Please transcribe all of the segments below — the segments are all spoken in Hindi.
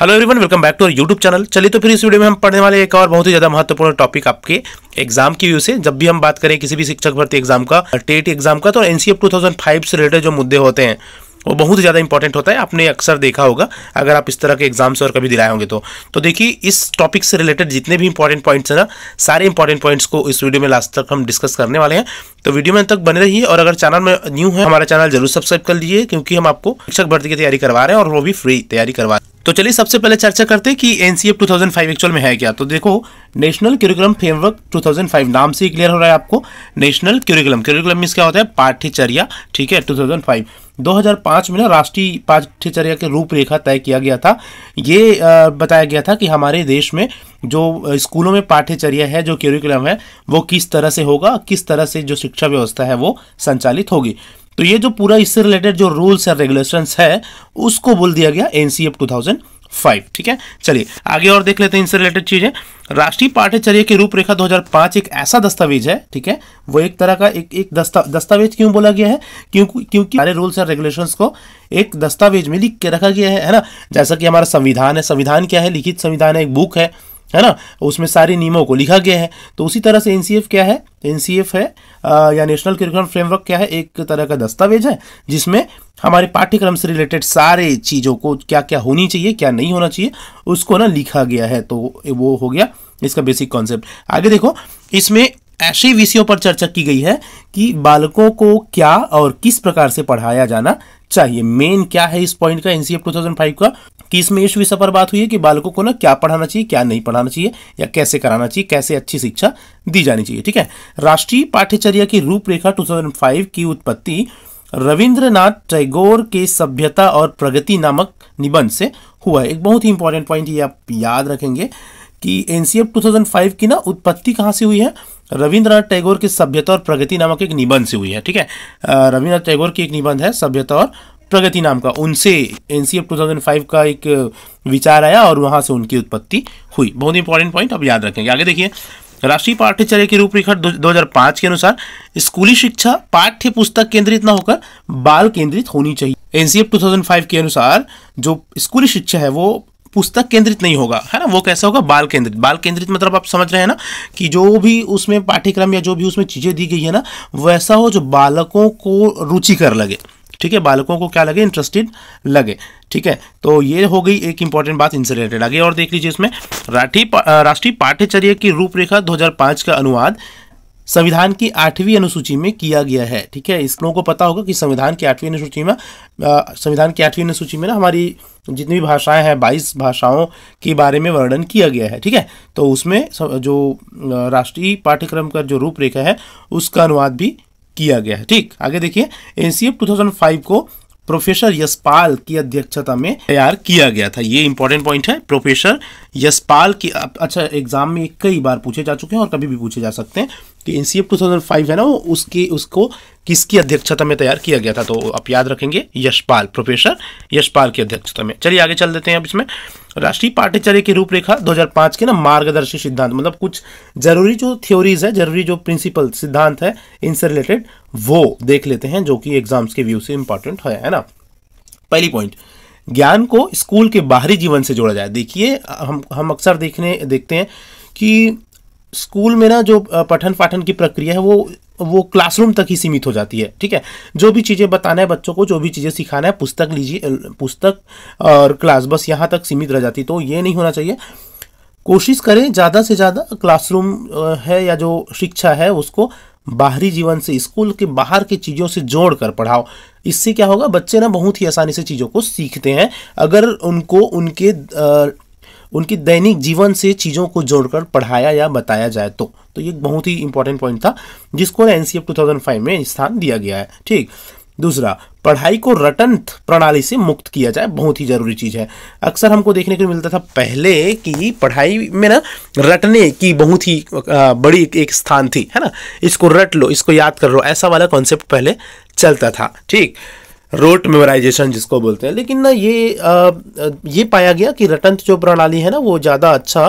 hello everyone welcome back to our YouTube channel चलिए तो फिर इस वीडियो में हम पढ़ने वाले एक और बहुत ही ज़्यादा महत्वपूर्ण टॉपिक आपके एग्जाम की व्यू से जब भी हम बात करें किसी भी शिक्षक भर्ती एग्जाम का टेट एग्जाम का तो एनसीएफ 2005 से रिलेटेड जो मुद्दे होते हैं वो बहुत ज़्यादा इंपॉर्टेंट होता है आपने अक्सर देखा होगा अगर आप इस तरह के एग्जाम्स और कभी दिलाए होंगे तो तो देखिए इस टॉपिक से रिलेटेड जितने भी इंपॉर्टेंट पॉइंट्स हैं ना सारे इंपॉर्टेंट पॉइंट्स को इस वीडियो में लास्ट तक हम डिस्कस करने वाले हैं तो वीडियो में तक बने रहिए और अगर चैनल में न्यू है हमारा चैनल जरूर सब्सक्राइब कर लीजिए क्योंकि हम आपको शिक्षक भर्ती की तैयारी करवा रहे हैं और वो भी फ्री तैयारी करवा रहे हैं तो चलिए सबसे पहले चर्चा करते हैं कि थाउजेंड फाइव एक्चुअल में है क्या तो देखो नेशनल क्यूरिकुलम फ्रेमवर्क 2005 नाम से ही क्लियर हो रहा है आपको नेशनल क्यूरिकुलम क्यूरिकुलम मीन्स क्या होता है पाठ्यचर्या ठीक है 2005 2005 में ना राष्ट्रीय पाठ्यचर्या के रूपरेखा तय किया गया था ये बताया गया था कि हमारे देश में जो स्कूलों में पाठ्यचर्या है जो करिकुलम है वो किस तरह से होगा किस तरह से जो शिक्षा व्यवस्था है वो संचालित होगी तो ये जो पूरा इससे रिलेटेड जो रूल्स एंड रेगुलेशंस है उसको बोल दिया गया एनसीएफ 2005 ठीक है चलिए आगे और देख लेते हैं इनसे रिलेटेड चीजें राष्ट्रीय पाठ्यचर्या की रूपरेखा 2005 एक ऐसा दस्तावेज है ठीक है वो एक तरह का एक एक दस्ता दस्तावेज क्यों बोला गया है क्योंकि क्योंकि सारे रूल्स और रेगुलेशंस को एक दस्तावेज में लिख के रखा गया है है ना जैसा कि हमारा संविधान है संविधान क्या है लिखित संविधान है एक बुक है है ना उसमें सारे नियमों को लिखा गया है तो उसी तरह से एनसीएफ क्या है एनसीएफ है आ, या नेशनल करिकुलम फ्रेमवर्क क्या है एक तरह का दस्तावेज है जिसमें हमारे पाठ्यक्रम से रिलेटेड सारे चीज़ों को क्या क्या होनी चाहिए क्या नहीं होना चाहिए उसको ना लिखा गया है तो वो हो गया इसका बेसिक कॉन्सेप्ट आगे देखो इसमें ऐसे विषयों पर चर्चा की गई है कि बालकों को क्या और किस प्रकार से पढ़ाया जाना चाहिए मेन क्या है इस पॉइंट का एनसीएफ 2005 का कि इसमें इस विषय पर बात हुई है कि बालकों को ना क्या पढ़ाना चाहिए क्या नहीं पढ़ाना चाहिए या कैसे कराना चाहिए कैसे अच्छी शिक्षा दी जानी चाहिए ठीक है राष्ट्रीय पाठ्यचर्या की रूपरेखा 2005 की उत्पत्ति रविंद्रनाथ टैगोर के सभ्यता और प्रगति नामक निबंध से हुआ है एक बहुत ही इंपॉर्टेंट पॉइंट ये आप याद रखेंगे कि एनसीएफ 2005 की ना उत्पत्ति कहाँ से हुई है रविंद्रनाथ टैगोर के सभ्यता और प्रगति नामक एक निबंध से हुई है ठीक है रविंद्रनाथ टैगोर की एक निबंध है सभ्यता और प्रगति नाम का उनसे एन सी का एक विचार आया और वहाँ से उनकी उत्पत्ति हुई बहुत इंपॉर्टेंट पॉइंट अब याद रखेंगे आगे देखिए राष्ट्रीय पाठ्यचर्य की रूपरेखा 2005 के अनुसार स्कूली शिक्षा पाठ्य पुस्तक केंद्रित न होकर बाल केंद्रित होनी चाहिए एनसीएफ 2005 के अनुसार जो स्कूली शिक्षा है वो पुस्तक केंद्रित नहीं होगा है ना वो कैसा होगा बाल केंद्रित बाल केंद्रित मतलब आप समझ रहे हैं ना कि जो भी उसमें पाठ्यक्रम या जो भी उसमें चीज़ें दी गई है ना वैसा हो जो बालकों को रुचिकर लगे ठीक है बालकों को क्या लगे इंटरेस्टेड लगे ठीक है तो ये हो गई एक इंपॉर्टेंट बात इनसे रिलेटेड आगे और देख लीजिए इसमें राष्ट्रीय राष्ट्रीय पाठ्यचर्या की रूपरेखा 2005 का अनुवाद संविधान की आठवीं अनुसूची में किया गया है ठीक है इस लोगों को पता होगा कि संविधान की आठवीं अनुसूची में संविधान की आठवीं अनुसूची में ना हमारी जितनी भी भाषाएं हैं बाईस भाषाओं के बारे में वर्णन किया गया है ठीक है तो उसमें जो राष्ट्रीय पाठ्यक्रम का जो रूपरेखा है उसका अनुवाद भी किया गया है ठीक आगे देखिए एनसीएफ सी को प्रोफेसर यशपाल की अध्यक्षता में तैयार किया गया था ये इंपॉर्टेंट पॉइंट है प्रोफेसर यशपाल की अच्छा एग्जाम में कई बार पूछे जा चुके हैं और कभी भी पूछे जा सकते हैं कि एन सी है ना उसकी उसको किसकी अध्यक्षता में तैयार किया गया था तो आप याद रखेंगे यशपाल प्रोफेसर यशपाल की अध्यक्षता में चलिए आगे चल देते हैं अब इसमें राष्ट्रीय पाठ्यचर्य की रूपरेखा 2005 के ना मार्गदर्शी सिद्धांत मतलब कुछ जरूरी जो थ्योरीज है जरूरी जो प्रिंसिपल सिद्धांत है इनसे रिलेटेड वो देख लेते हैं जो कि एग्जाम्स के व्यू से इंपॉर्टेंट है, है ना पहली पॉइंट ज्ञान को स्कूल के बाहरी जीवन से जोड़ा जाए देखिए हम हम अक्सर देखने देखते हैं कि स्कूल में ना जो पठन पाठन की प्रक्रिया है वो वो क्लासरूम तक ही सीमित हो जाती है ठीक है जो भी चीज़ें बताना है बच्चों को जो भी चीज़ें सिखाना है पुस्तक लीजिए पुस्तक और क्लास बस यहाँ तक सीमित रह जाती तो ये नहीं होना चाहिए कोशिश करें ज़्यादा से ज़्यादा क्लासरूम है या जो शिक्षा है उसको बाहरी जीवन से स्कूल के बाहर की चीज़ों से जोड़ कर पढ़ाओ इससे क्या होगा बच्चे ना बहुत ही आसानी से चीज़ों को सीखते हैं अगर उनको उनके उनके दैनिक जीवन से चीज़ों को जोड़कर पढ़ाया या बताया जाए तो तो ये बहुत ही इंपॉर्टेंट पॉइंट था जिसको एन सी में स्थान दिया गया है ठीक दूसरा पढ़ाई को रटन प्रणाली से मुक्त किया जाए बहुत ही ज़रूरी चीज़ है अक्सर हमको देखने को मिलता था पहले कि पढ़ाई में ना रटने की बहुत ही बड़ी एक स्थान थी है ना इसको रट लो इसको याद कर लो ऐसा वाला कॉन्सेप्ट पहले चलता था ठीक रोट मेमोराइजेशन जिसको बोलते हैं लेकिन ना ये आ, ये पाया गया कि रटंत जो प्रणाली है ना वो ज़्यादा अच्छा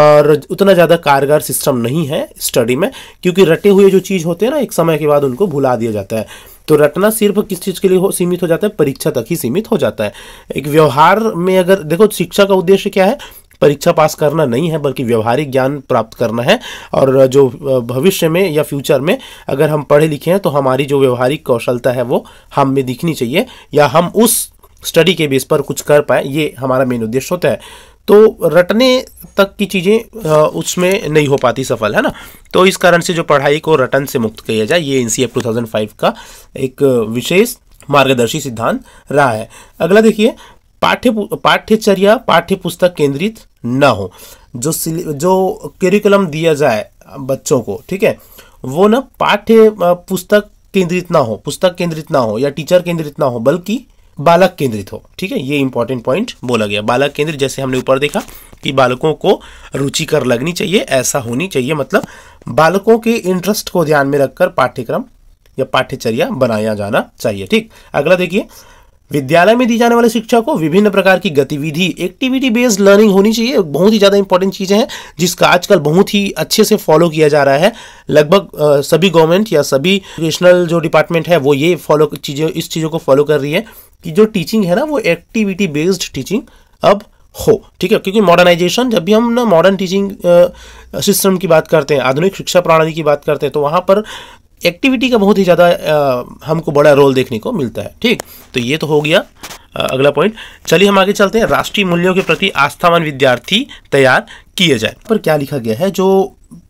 और उतना ज़्यादा कारगर सिस्टम नहीं है स्टडी में क्योंकि रटे हुए जो चीज़ होते हैं ना एक समय के बाद उनको भुला दिया जाता है तो रटना सिर्फ किस चीज़ के लिए हो सीमित हो जाता है परीक्षा तक ही सीमित हो जाता है एक व्यवहार में अगर देखो शिक्षा का उद्देश्य क्या है परीक्षा पास करना नहीं है बल्कि व्यवहारिक ज्ञान प्राप्त करना है और जो भविष्य में या फ्यूचर में अगर हम पढ़े लिखे हैं तो हमारी जो व्यवहारिक कौशलता है वो हम में दिखनी चाहिए या हम उस स्टडी के बेस पर कुछ कर पाए ये हमारा मेन उद्देश्य होता है तो रटने तक की चीज़ें उसमें नहीं हो पाती सफल है ना तो इस कारण से जो पढ़ाई को रटन से मुक्त किया जाए ये N C two thousand five का एक विशेष मार्गदर्शी सिद्धांत रहा है अगला देखिए पाठ्य पाठ्यचर्या पाठ्य पुस्तक केंद्रित न हो जो जो करिकुलम दिया जाए बच्चों को ठीक है वो ना पाठ्य पुस्तक केंद्रित ना हो पुस्तक केंद्रित ना हो या टीचर केंद्रित ना हो बल्कि बालक केंद्रित हो ठीक है ये इंपॉर्टेंट पॉइंट बोला गया बालक केंद्रित जैसे हमने ऊपर देखा कि बालकों को रुचिकर लगनी चाहिए ऐसा होनी चाहिए मतलब बालकों के इंटरेस्ट को ध्यान में रखकर पाठ्यक्रम या पाठ्यचर्या बनाया जाना चाहिए ठीक अगला देखिए विद्यालय में दी जाने वाली शिक्षा को विभिन्न प्रकार की गतिविधि एक्टिविटी बेस्ड लर्निंग होनी चाहिए बहुत ही ज़्यादा इंपॉर्टेंट चीज़ें हैं जिसका आजकल बहुत ही अच्छे से फॉलो किया जा रहा है लगभग सभी गवर्नमेंट या सभी एजुकेशनल जो डिपार्टमेंट है वो ये फॉलो चीज़ें इस चीज़ों को फॉलो कर रही है कि जो टीचिंग है ना वो एक्टिविटी बेस्ड टीचिंग अब हो ठीक है क्योंकि मॉडर्नाइजेशन जब भी हम ना मॉडर्न टीचिंग सिस्टम की बात करते हैं आधुनिक शिक्षा प्रणाली की बात करते हैं तो वहाँ पर एक्टिविटी का बहुत ही ज़्यादा हमको बड़ा रोल देखने को मिलता है ठीक तो ये तो हो गया आ, अगला पॉइंट चलिए हम आगे चलते हैं राष्ट्रीय मूल्यों के प्रति आस्थावान विद्यार्थी तैयार किए जाए पर क्या लिखा गया है जो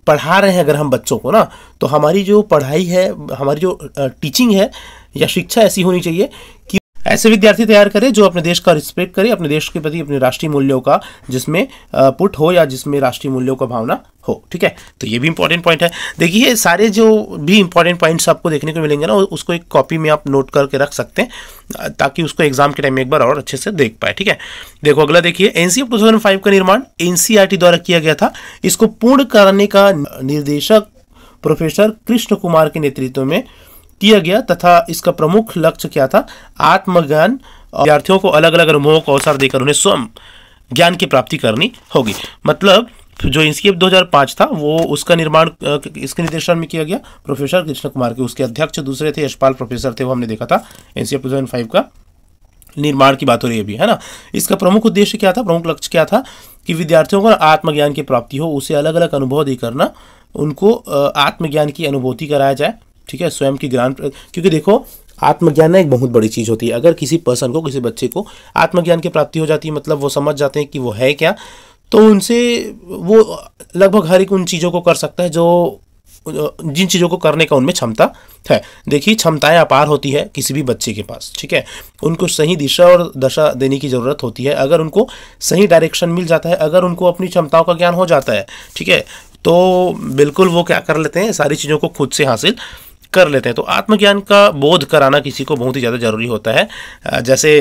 पढ़ा रहे हैं अगर हम बच्चों को ना तो हमारी जो पढ़ाई है हमारी जो टीचिंग है या शिक्षा ऐसी होनी चाहिए कि ऐसे विद्यार्थी तैयार करें जो अपने देश का रिस्पेक्ट करें अपने देश के प्रति अपने राष्ट्रीय मूल्यों का जिसमें पुट हो या जिसमें राष्ट्रीय मूल्यों का भावना हो ठीक है तो ये भी इंपॉर्टेंट पॉइंट है देखिए सारे जो भी इंपॉर्टेंट पॉइंट्स आपको देखने को मिलेंगे ना उसको एक कॉपी में आप नोट करके रख सकते हैं ताकि उसको एग्जाम के टाइम में एक बार और अच्छे से देख पाए ठीक है देखो अगला देखिए एनसीएफ 2005 का निर्माण एनसीआरटी e द्वारा किया गया था इसको पूर्ण करने का निर्देशक प्रोफेसर कृष्ण कुमार के नेतृत्व में दिया गया तथा इसका प्रमुख लक्ष्य क्या था आत्मज्ञान विद्यार्थियों को अलग अलग अनुभवों को अवसर देकर उन्हें स्वयं ज्ञान की प्राप्ति करनी होगी मतलब जो इंस्केप 2005 था वो उसका निर्माण इसके निर्देशन में किया गया प्रोफेसर कृष्ण कुमार के उसके अध्यक्ष दूसरे थे यशपाल प्रोफेसर थे वो हमने देखा था एनसीएफ टू का निर्माण की बात हो रही है अभी है ना इसका प्रमुख उद्देश्य क्या था प्रमुख लक्ष्य क्या था कि विद्यार्थियों को आत्मज्ञान की प्राप्ति हो उसे अलग अलग अनुभव दे करना उनको आत्मज्ञान की अनुभूति कराया जाए ठीक है स्वयं की ज्ञान क्योंकि देखो आत्मज्ञान ना एक बहुत बड़ी चीज़ होती है अगर किसी पर्सन को किसी बच्चे को आत्मज्ञान की प्राप्ति हो जाती है मतलब वो समझ जाते हैं कि वो है क्या तो उनसे वो लगभग हर एक उन चीज़ों को कर सकता है जो जिन चीज़ों को करने का उनमें क्षमता है देखिए क्षमताएं अपार होती है किसी भी बच्चे के पास ठीक है उनको सही दिशा और दशा देने की ज़रूरत होती है अगर उनको सही डायरेक्शन मिल जाता है अगर उनको अपनी क्षमताओं का ज्ञान हो जाता है ठीक है तो बिल्कुल वो क्या कर लेते हैं सारी चीज़ों को खुद से हासिल कर लेते हैं तो आत्मज्ञान का बोध कराना किसी को बहुत ही ज़्यादा ज़रूरी होता है जैसे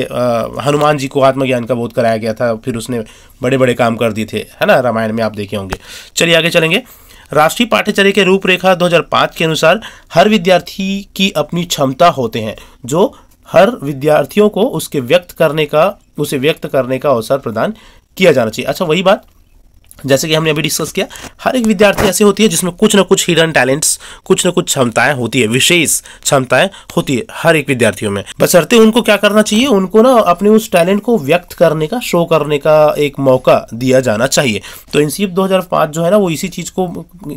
हनुमान जी को आत्मज्ञान का बोध कराया गया था फिर उसने बड़े बड़े काम कर दिए थे है ना रामायण में आप देखे होंगे चलिए आगे चलेंगे राष्ट्रीय पाठ्यचर्य के रूपरेखा 2005 के अनुसार हर विद्यार्थी की अपनी क्षमता होते हैं जो हर विद्यार्थियों को उसके व्यक्त करने का उसे व्यक्त करने का अवसर प्रदान किया जाना चाहिए अच्छा वही बात जैसे कि हमने अभी डिस्कस किया हर एक विद्यार्थी ऐसे होती है जिसमें कुछ ना कुछ हिडन टैलेंट्स कुछ ना कुछ क्षमताएं होती है विशेष क्षमताएं होती है हर एक विद्यार्थियों में बसरते उनको क्या करना चाहिए उनको ना अपने उस टैलेंट को व्यक्त करने का शो करने का एक मौका दिया जाना चाहिए तो इंसिप 2005 जो है ना वो इसी चीज़ को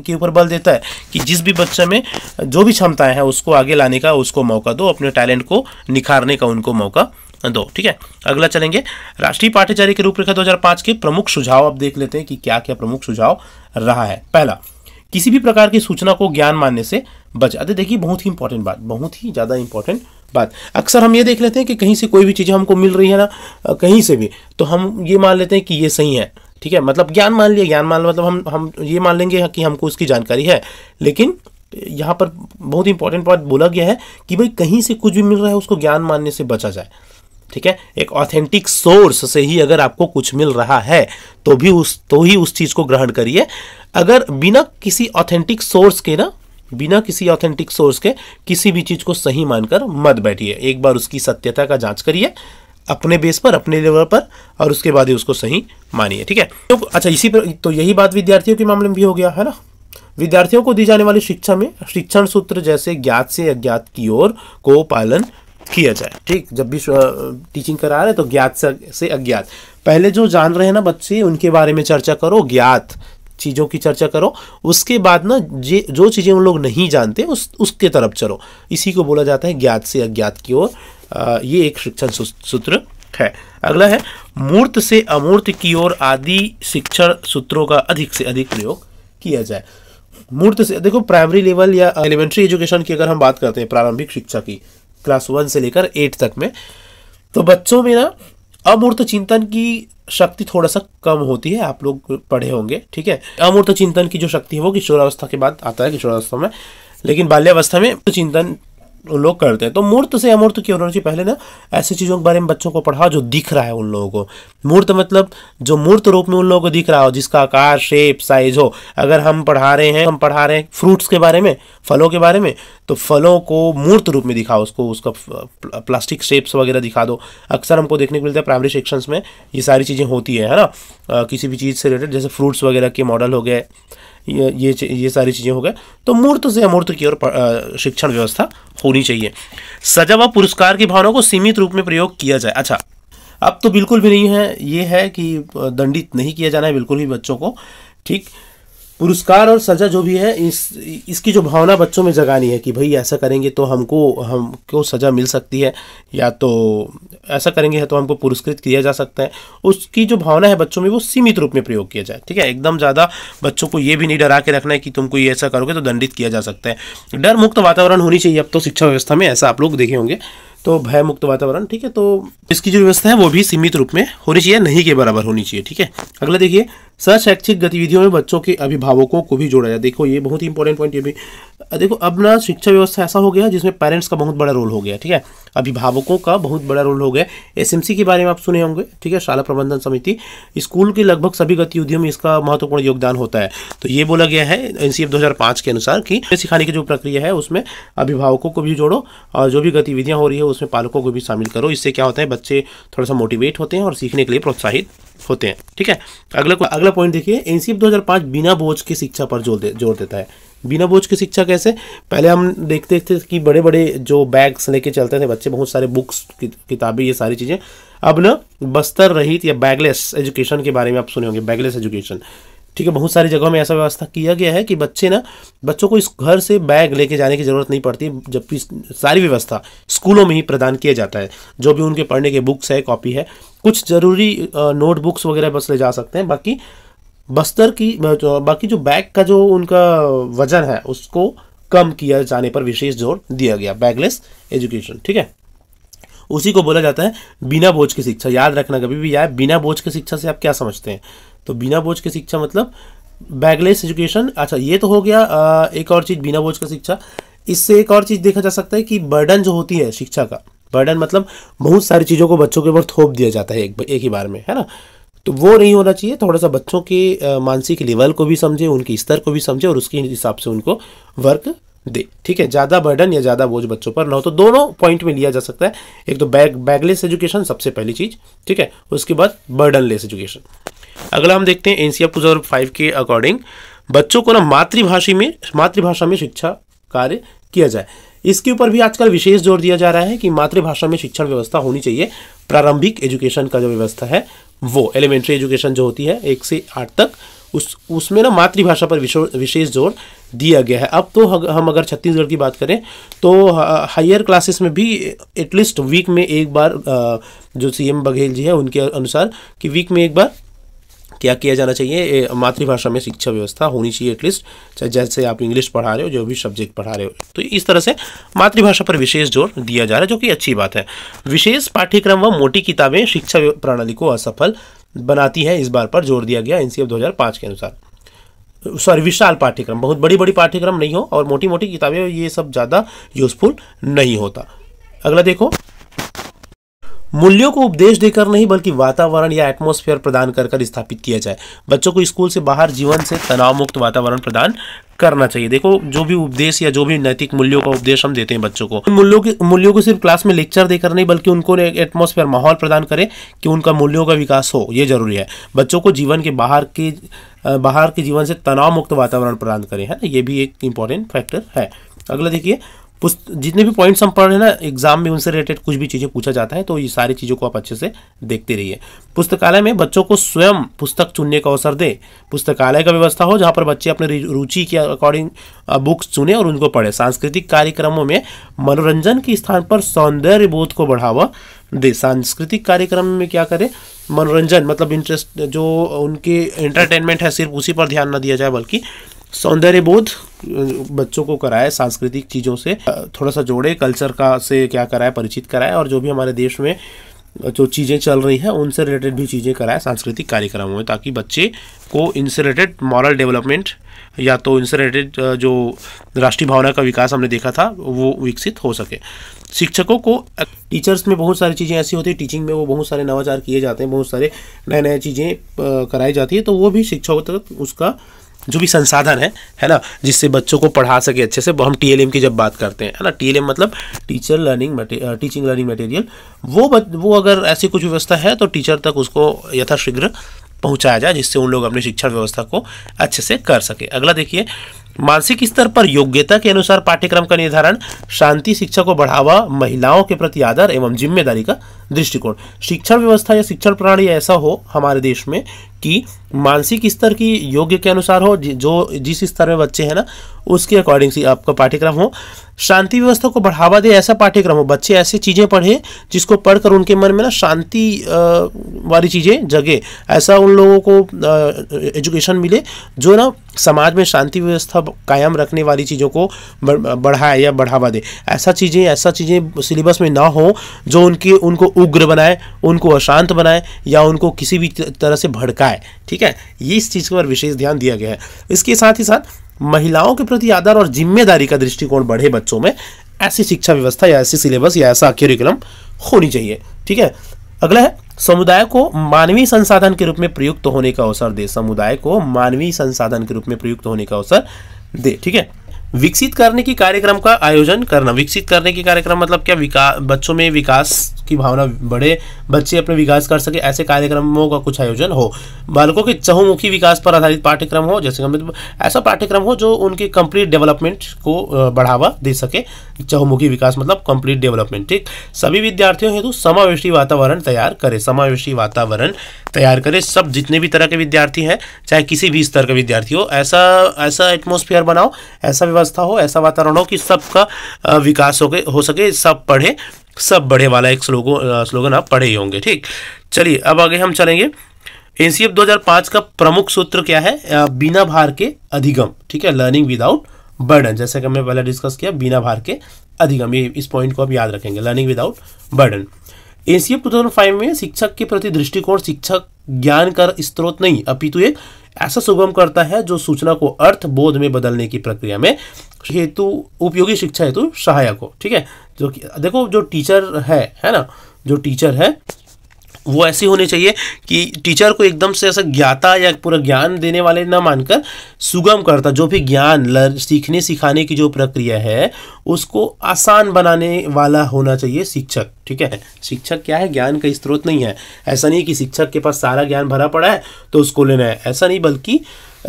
के ऊपर बल देता है कि जिस भी बच्चे में जो भी क्षमताएं हैं उसको आगे लाने का उसको मौका दो अपने टैलेंट को निखारने का उनको मौका दो ठीक है अगला चलेंगे राष्ट्रीय पाठ्यचर्या के रूपरेखा 2005 के प्रमुख सुझाव अब देख लेते हैं कि क्या क्या प्रमुख सुझाव रहा है पहला किसी भी प्रकार की सूचना को ज्ञान मानने से बच अरे देखिए बहुत ही इंपॉर्टेंट बात बहुत ही ज़्यादा इंपॉर्टेंट बात अक्सर हम ये देख लेते हैं कि कहीं से कोई भी चीज़ें हमको मिल रही है ना कहीं से भी तो हम ये मान लेते हैं कि ये सही है ठीक है मतलब ज्ञान मान लिया ज्ञान मान मतलब हम हम ये मान लेंगे हाँ कि हमको उसकी जानकारी है लेकिन यहाँ पर बहुत इंपॉर्टेंट बात बोला गया है कि भाई कहीं से कुछ भी मिल रहा है उसको ज्ञान मानने से बचा जाए ठीक है एक ऑथेंटिक सोर्स से ही अगर आपको कुछ मिल रहा है तो भी उस तो ही उस चीज़ को ग्रहण करिए अगर बिना किसी ऑथेंटिक सोर्स के ना बिना किसी ऑथेंटिक सोर्स के किसी भी चीज़ को सही मानकर मत बैठिए एक बार उसकी सत्यता का जांच करिए अपने बेस पर अपने लेवल पर और उसके बाद ही उसको सही मानिए ठीक है तो अच्छा इसी पर तो यही बात विद्यार्थियों के मामले में भी हो गया है ना विद्यार्थियों को दी जाने वाली शिक्षा में शिक्षण सूत्र जैसे ज्ञात से अज्ञात की ओर को पालन किया जाए ठीक जब भी टीचिंग करा रहे हैं तो ज्ञात से अज्ञात पहले जो जान रहे हैं ना बच्चे उनके बारे में चर्चा करो ज्ञात चीज़ों की चर्चा करो उसके बाद ना जे जो चीज़ें उन लोग नहीं जानते उस उसके तरफ चलो इसी को बोला जाता है ज्ञात से अज्ञात की ओर ये एक शिक्षण सूत्र है अगला है मूर्त से अमूर्त की ओर आदि शिक्षण सूत्रों का अधिक से अधिक प्रयोग किया जाए मूर्त से देखो प्राइमरी लेवल या एलिमेंट्री एजुकेशन की अगर हम बात करते हैं प्रारंभिक शिक्षा की क्लास वन से लेकर एट तक में तो बच्चों में ना अमूर्त चिंतन की शक्ति थोड़ा सा कम होती है आप लोग पढ़े होंगे ठीक है अमूर्त चिंतन की जो शक्ति है वो किशोरावस्था के बाद आता है किशोरावस्था में लेकिन बाल्यावस्था में चिंतन लोग करते हैं तो मूर्त से अमूर्त की होना चाहिए पहले ना ऐसी चीज़ों के बारे में बच्चों को पढ़ाओ जो दिख रहा है उन लोगों को मूर्त मतलब जो मूर्त रूप में उन लोगों को दिख रहा हो जिसका आकार शेप साइज हो अगर हम पढ़ा रहे हैं हम पढ़ा रहे हैं फ्रूट्स के बारे में फलों के बारे में तो फलों को मूर्त रूप में दिखाओ उसको उसका प्लास्टिक शेप्स वगैरह दिखा दो अक्सर हमको देखने को मिलता है प्राइमरी सेक्शंस में ये सारी चीज़ें होती है है ना किसी भी चीज़ से रिलेटेड जैसे फ्रूट्स वगैरह के मॉडल हो गए ये ये, सारी चीज़ें हो गए तो मूर्त से अमूर्त की ओर शिक्षण व्यवस्था होनी चाहिए सजा व पुरस्कार की भावना को सीमित रूप में प्रयोग किया जाए अच्छा अब तो बिल्कुल भी नहीं है ये है कि दंडित नहीं किया जाना है बिल्कुल भी बच्चों को ठीक पुरस्कार और सज़ा जो भी है इस इसकी जो भावना बच्चों में जगानी है कि भाई ऐसा करेंगे तो हमको हमको सज़ा मिल सकती है या तो ऐसा करेंगे तो हमको पुरस्कृत किया जा सकता है उसकी जो भावना है बच्चों में वो सीमित रूप में प्रयोग किया जाए ठीक है एकदम ज़्यादा बच्चों को ये भी नहीं डरा के रखना है कि तुमको ये ऐसा करोगे तो दंडित किया जा सकता है डर मुक्त वातावरण होनी चाहिए अब तो शिक्षा व्यवस्था में ऐसा आप लोग देखे होंगे तो भय मुक्त वातावरण ठीक है तो इसकी जो व्यवस्था है वो भी सीमित रूप में होनी चाहिए नहीं के बराबर होनी चाहिए ठीक है अगला देखिए सशैक्षिक गतिविधियों में बच्चों के अभिभावकों को भी जोड़ा जाए देखो ये बहुत ही इंपॉर्टेंट पॉइंट ये भी देखो अब ना शिक्षा व्यवस्था ऐसा हो गया जिसमें पेरेंट्स का बहुत बड़ा रोल हो गया ठीक है अभिभावकों का बहुत बड़ा रोल हो गया एस के बारे में आप सुने होंगे ठीक है शाला प्रबंधन समिति स्कूल की लगभग सभी गतिविधियों में इसका महत्वपूर्ण योगदान होता है तो ये बोला गया है एन सी के अनुसार कि सिखाने की जो प्रक्रिया है उसमें अभिभावकों को भी जोड़ो और जो भी गतिविधियाँ हो रही है उसमें पालकों को भी शामिल करो इससे क्या होता है बच्चे थोड़ा सा मोटिवेट होते हैं और सीखने के लिए प्रोत्साहित होते हैं ठीक है अगला अगला पॉइंट देखिए एनसीएफ 2005 बिना बोझ की शिक्षा पर जोर दे जोर देता है बिना बोझ की शिक्षा कैसे पहले हम देखते थे कि बड़े बड़े जो बैग्स लेके चलते थे बच्चे बहुत सारे बुक्स किताबें ये सारी चीज़ें अब ना बस्तर रहित या बैगलेस एजुकेशन के बारे में आप सुने होंगे बैगलेस एजुकेशन ठीक है बहुत सारी जगहों में ऐसा व्यवस्था किया गया है कि बच्चे ना बच्चों को इस घर से बैग लेके जाने की ज़रूरत नहीं पड़ती जबकि सारी व्यवस्था स्कूलों में ही प्रदान किया जाता है जो भी उनके पढ़ने के बुक्स है कॉपी है कुछ ज़रूरी नोटबुक्स वगैरह बस ले जा सकते हैं बाकी बस्तर की बाकी जो बैग का जो उनका वजन है उसको कम किया जाने पर विशेष जोर दिया गया बैगलेस एजुकेशन ठीक है उसी को बोला जाता है बिना बोझ की शिक्षा याद रखना कभी भी यार बिना बोझ की शिक्षा से आप क्या समझते हैं तो बिना बोझ की शिक्षा मतलब बैगलेस एजुकेशन अच्छा ये तो हो गया एक और चीज़ बिना बोझ का शिक्षा इससे एक और चीज़ देखा जा सकता है कि बर्डन जो होती है शिक्षा का बर्डन मतलब बहुत सारी चीज़ों को बच्चों के ऊपर थोप दिया जाता है एक एक ही बार में है ना तो वो नहीं होना चाहिए थोड़ा सा बच्चों के मानसिक लेवल को भी समझे उनके स्तर को भी समझे और उसके हिसाब से उनको वर्क दे ठीक है ज़्यादा बर्डन या ज़्यादा बोझ बच्चों पर ना हो तो दोनों पॉइंट में लिया जा सकता है एक तो बैग बैगलेस एजुकेशन सबसे पहली चीज़ ठीक है उसके बाद बर्डन लेस एजुकेशन अगला हम देखते हैं टू सी फाइव के अकॉर्डिंग बच्चों को ना मातृभाषी में मातृभाषा में शिक्षा कार्य किया जाए इसके ऊपर भी आजकल विशेष जोर दिया जा रहा है कि मातृभाषा में शिक्षण व्यवस्था होनी चाहिए प्रारंभिक एजुकेशन का जो व्यवस्था है वो एलिमेंट्री एजुकेशन जो होती है एक से आठ तक उस उसमें ना मातृभाषा पर विशेष जोर दिया गया है अब तो हम अगर छत्तीसगढ़ की बात करें तो हायर क्लासेस में भी एटलीस्ट वीक में एक बार जो सीएम बघेल जी है उनके अनुसार कि वीक में एक बार क्या किया जाना चाहिए मातृभाषा में शिक्षा व्यवस्था होनी चाहिए एटलीस्ट चाहे जैसे आप इंग्लिश पढ़ा रहे हो जो भी सब्जेक्ट पढ़ा रहे हो तो इस तरह से मातृभाषा पर विशेष जोर दिया जा रहा है जो कि अच्छी बात है विशेष पाठ्यक्रम व मोटी किताबें शिक्षा प्रणाली को असफल बनाती है इस बार पर जोर दिया गया एन सी के अनुसार सॉरी विशाल पाठ्यक्रम बहुत बड़ी बड़ी पाठ्यक्रम नहीं हो और मोटी मोटी किताबें ये सब ज़्यादा यूजफुल नहीं होता अगला देखो मूल्यों को उपदेश देकर नहीं बल्कि वातावरण या एटमोस्फेयर प्रदान कर कर स्थापित किया जाए बच्चों को स्कूल से बाहर जीवन से तनाव मुक्त वातावरण प्रदान करना चाहिए देखो जो भी उपदेश या जो भी नैतिक मूल्यों का उपदेश हम देते हैं बच्चों को मूल्यों के मूल्यों को सिर्फ क्लास में लेक्चर देकर नहीं बल्कि उनको एक एटमोस्फेयर माहौल प्रदान करें कि उनका मूल्यों का विकास हो ये जरूरी है बच्चों को जीवन के बाहर के बाहर के जीवन से तनाव मुक्त वातावरण प्रदान करें है ना ये भी एक इंपॉर्टेंट फैक्टर है अगला देखिए जितने भी पॉइंट्स हम पढ़ रहे हैं ना एग्जाम में उनसे रिलेटेड कुछ भी चीज़ें पूछा जाता है तो ये सारी चीज़ों को आप अच्छे से देखते रहिए पुस्तकालय में बच्चों को स्वयं पुस्तक चुनने का अवसर दे पुस्तकालय का व्यवस्था हो जहाँ पर बच्चे अपने रुचि के अकॉर्डिंग बुक्स चुने और उनको पढ़े सांस्कृतिक कार्यक्रमों में मनोरंजन के स्थान पर सौंदर्य बोध को बढ़ावा दे सांस्कृतिक कार्यक्रम में क्या करें मनोरंजन मतलब इंटरेस्ट जो उनके एंटरटेनमेंट है सिर्फ उसी पर ध्यान ना दिया जाए बल्कि सौंदर्य बोध बच्चों को कराए सांस्कृतिक चीज़ों से थोड़ा सा जोड़े कल्चर का से क्या कराए परिचित कराए और जो भी हमारे देश में जो चीज़ें चल रही हैं उनसे रिलेटेड भी चीज़ें कराए सांस्कृतिक कार्यक्रमों में ताकि बच्चे को इनसे रिलेटेड मॉरल डेवलपमेंट या तो इनसे रिलेटेड जो राष्ट्रीय भावना का विकास हमने देखा था वो विकसित हो सके शिक्षकों को टीचर्स में बहुत सारी चीज़ें ऐसी होती है टीचिंग में वो बहुत सारे नवाचार किए जाते हैं बहुत सारे नए नए चीज़ें कराई जाती है तो वो भी शिक्षकों तक उसका जो भी संसाधन है है ना जिससे बच्चों को पढ़ा सके अच्छे से हम टी की जब बात करते हैं है ना टी मतलब teacher learning teaching learning material वो बत, वो अगर ऐसी कुछ व्यवस्था है तो टीचर तक उसको यथाशीघ्र पहुंचाया जाए जिससे उन लोग अपनी शिक्षण व्यवस्था को अच्छे से कर सके अगला देखिए मानसिक स्तर पर योग्यता के अनुसार पाठ्यक्रम का निर्धारण शांति शिक्षा को बढ़ावा महिलाओं के प्रति आदर एवं जिम्मेदारी का दृष्टिकोण शिक्षा व्यवस्था या शिक्षण प्रणाली ऐसा हो हमारे देश में कि मानसिक स्तर की योग्य के अनुसार हो जो जिस स्तर में बच्चे हैं ना उसके अकॉर्डिंग से आपका पाठ्यक्रम हो शांति व्यवस्था को बढ़ावा दे ऐसा पाठ्यक्रम हो बच्चे ऐसी चीज़ें पढ़े जिसको पढ़कर उनके मन में ना शांति वाली चीज़ें जगे ऐसा उन लोगों को एजुकेशन मिले जो ना समाज में शांति व्यवस्था कायम रखने वाली चीज़ों को बढ़ाए या बढ़ावा दे ऐसा चीज़ें ऐसा चीज़ें सिलेबस में ना हो जो उनके उनको उग्र बनाए उनको अशांत बनाए या उनको किसी भी तरह से भड़काए ठीक है ये इस चीज़ पर विशेष ध्यान दिया गया है इसके साथ ही साथ महिलाओं के प्रति आदर और जिम्मेदारी का दृष्टिकोण बढ़े बच्चों में ऐसी शिक्षा व्यवस्था या ऐसी सिलेबस या ऐसा करिकुलम होनी चाहिए ठीक है अगला है समुदाय को मानवीय संसाधन के रूप में प्रयुक्त होने का अवसर दे समुदाय को मानवीय संसाधन के रूप में प्रयुक्त होने का अवसर दे ठीक है विकसित करने की कार्यक्रम का आयोजन करना विकसित करने की कार्यक्रम मतलब क्या विकास बच्चों में विकास की भावना बढ़े बच्चे अपने विकास कर सके ऐसे कार्यक्रमों का कुछ आयोजन हो बालकों के चहुमुखी विकास पर आधारित पाठ्यक्रम हो जैसे मतलब ऐसा पाठ्यक्रम हो जो उनके कंप्लीट डेवलपमेंट को बढ़ावा दे सके चहुमुखी विकास मतलब कंप्लीट डेवलपमेंट ठीक सभी विद्यार्थियों हेतु समावेशी वातावरण तैयार करे समावेशी वातावरण तैयार करे सब जितने भी तरह के विद्यार्थी हैं चाहे किसी भी स्तर का विद्यार्थी हो ऐसा ऐसा एटमोस्फियर बनाओ ऐसा व्यवस्था हो ऐसा वातावरण हो कि सबका विकास हो हो सके सब पढ़े सब बढ़े वाला एक स्लोगो स्लोगन आप पढ़े ही होंगे ठीक चलिए अब आगे हम चलेंगे एन 2005 का प्रमुख सूत्र क्या है बिना भार के अधिगम ठीक है लर्निंग विदाउट बर्डन जैसे कि हमने पहले डिस्कस किया बिना भार के अधिगम ये इस पॉइंट को आप याद रखेंगे learning without burden ACF five में शिक्षक के प्रति दृष्टिकोण शिक्षक ज्ञान का स्त्रोत नहीं अपितु एक ऐसा सुगम करता है जो सूचना को अर्थ बोध में बदलने की प्रक्रिया में हेतु उपयोगी शिक्षा हेतु सहायक हो ठीक है जो कि देखो जो टीचर है है ना जो टीचर है वो ऐसे होने चाहिए कि टीचर को एकदम से ऐसा ज्ञाता या पूरा ज्ञान देने वाले ना मानकर सुगम करता जो भी ज्ञान लर सीखने सिखाने की जो प्रक्रिया है उसको आसान बनाने वाला होना चाहिए शिक्षक ठीक है शिक्षक क्या है ज्ञान का स्त्रोत नहीं है ऐसा नहीं कि शिक्षक के पास सारा ज्ञान भरा पड़ा है तो उसको लेना है ऐसा नहीं बल्कि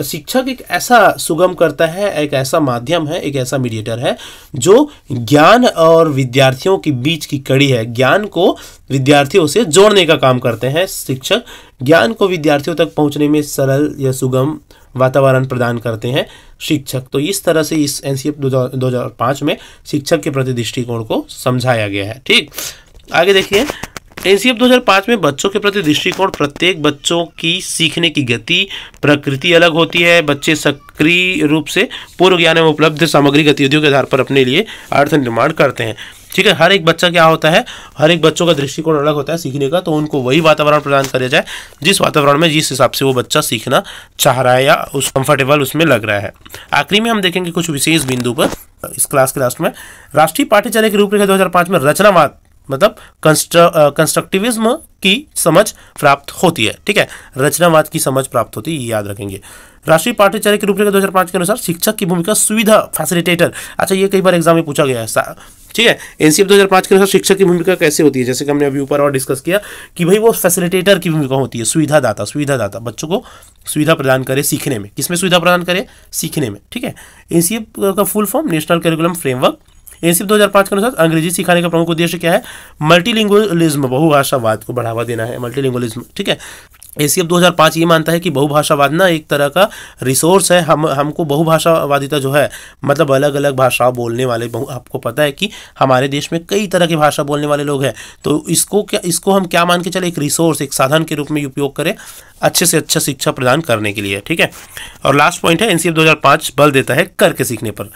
शिक्षक एक ऐसा सुगम करता है एक ऐसा माध्यम है एक ऐसा मीडिएटर है जो ज्ञान और विद्यार्थियों के बीच की कड़ी है ज्ञान को विद्यार्थियों से जोड़ने का काम करते हैं शिक्षक ज्ञान को विद्यार्थियों तक पहुंचने में सरल या सुगम वातावरण प्रदान करते हैं शिक्षक तो इस तरह से इस एन सी एफ दो हज़ार पाँच में शिक्षक के प्रति दृष्टिकोण को समझाया गया है ठीक आगे देखिए एनसीएफ 2005 में बच्चों के प्रति दृष्टिकोण प्रत्येक बच्चों की सीखने की गति प्रकृति अलग होती है बच्चे सक्रिय रूप से पूर्व ज्ञान में उपलब्ध सामग्री गतिविधियों के आधार पर अपने लिए अर्थ निर्माण करते हैं ठीक है हर एक बच्चा क्या होता है हर एक बच्चों का दृष्टिकोण अलग होता है सीखने का तो उनको वही वातावरण प्रदान किया जाए जिस वातावरण में जिस हिसाब से वो बच्चा सीखना चाह रहा है या उस कंफर्टेबल उसमें लग रहा है आखिरी में हम देखेंगे कुछ विशेष बिंदु पर इस क्लास के लास्ट में राष्ट्रीय पाठ्यचर्या की रूपरेखा 2005 में रचनावाद मतलब कंस्ट्रक्टिविज्म की समझ प्राप्त होती है ठीक है रचनावाद की समझ प्राप्त होती है याद रखेंगे राष्ट्रीय पाठ्यचर्य की रूपरेखा पांच के अनुसार शिक्षक की भूमिका सुविधा फैसिलिटेटर अच्छा ये कई बार एग्जाम में पूछा गया है ठीक है एनसीएफ दो हजार पांच के अनुसार शिक्षक की भूमिका कैसे होती है जैसे कि हमने अभी ऊपर और डिस्कस किया कि भाई वो फैसिलिटेटर की भूमिका होती है सुविधादाता सुविधादाता बच्चों को सुविधा प्रदान करे सीखने में किसमें सुविधा प्रदान करे सीखने में ठीक है एनसीएफ का full form national curriculum framework NCF 2005 के अनुसार अंग्रेजी सिखाने का प्रमुख उद्देश्य क्या है मल्टीलिंगुअलिज्म बहुभाषावाद को बढ़ावा देना है मल्टीलिंगुअलिज्म ठीक है एसीएफ 2005 ये मानता है कि बहुभाषावाद ना एक तरह का रिसोर्स है हम हमको बहुभाषावादिता जो है मतलब अलग अलग भाषा बोलने वाले बहु आपको पता है कि हमारे देश में कई तरह की भाषा बोलने वाले लोग हैं तो इसको क्या इसको हम क्या मान के चले एक रिसोर्स एक साधन के रूप में उपयोग करें अच्छे से अच्छा शिक्षा प्रदान करने के लिए ठीक है और लास्ट पॉइंट है एनसीएफ सी बल देता है करके सीखने पर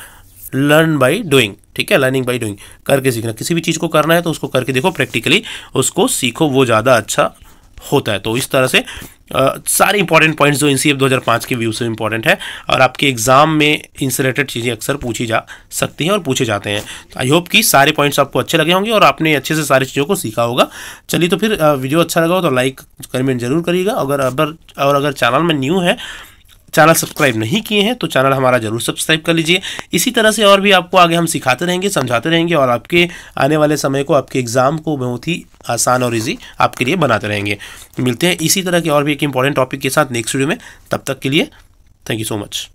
लर्न बाई डूइंग ठीक है लर्निंग बाई डूइंग करके सीखना किसी भी चीज़ को करना है तो उसको करके देखो प्रैक्टिकली उसको सीखो वो ज़्यादा अच्छा होता है तो इस तरह से आ, सारे इंपॉर्टेंट पॉइंट्स जो इन सी एफ दो हज़ार पाँच के व्यू से इंपॉर्टेंट है और आपके एग्जाम में इनसे रिलेटेड चीज़ें अक्सर पूछी जा सकती हैं और पूछे जाते हैं तो आई होप कि सारे पॉइंट्स आपको अच्छे लगे होंगे और आपने अच्छे से सारी चीज़ों को सीखा होगा चलिए तो फिर वीडियो अच्छा लगा हो तो लाइक कमेंट जरूर करिएगा अगर अगर और अगर चैनल में न्यू है चैनल सब्सक्राइब नहीं किए हैं तो चैनल हमारा जरूर सब्सक्राइब कर लीजिए इसी तरह से और भी आपको आगे हम सिखाते रहेंगे समझाते रहेंगे और आपके आने वाले समय को आपके एग्ज़ाम को बहुत ही आसान और ईजी आपके लिए बनाते रहेंगे मिलते हैं इसी तरह के और भी एक इंपॉर्टेंट टॉपिक के साथ नेक्स्ट वीडियो में तब तक के लिए थैंक यू सो मच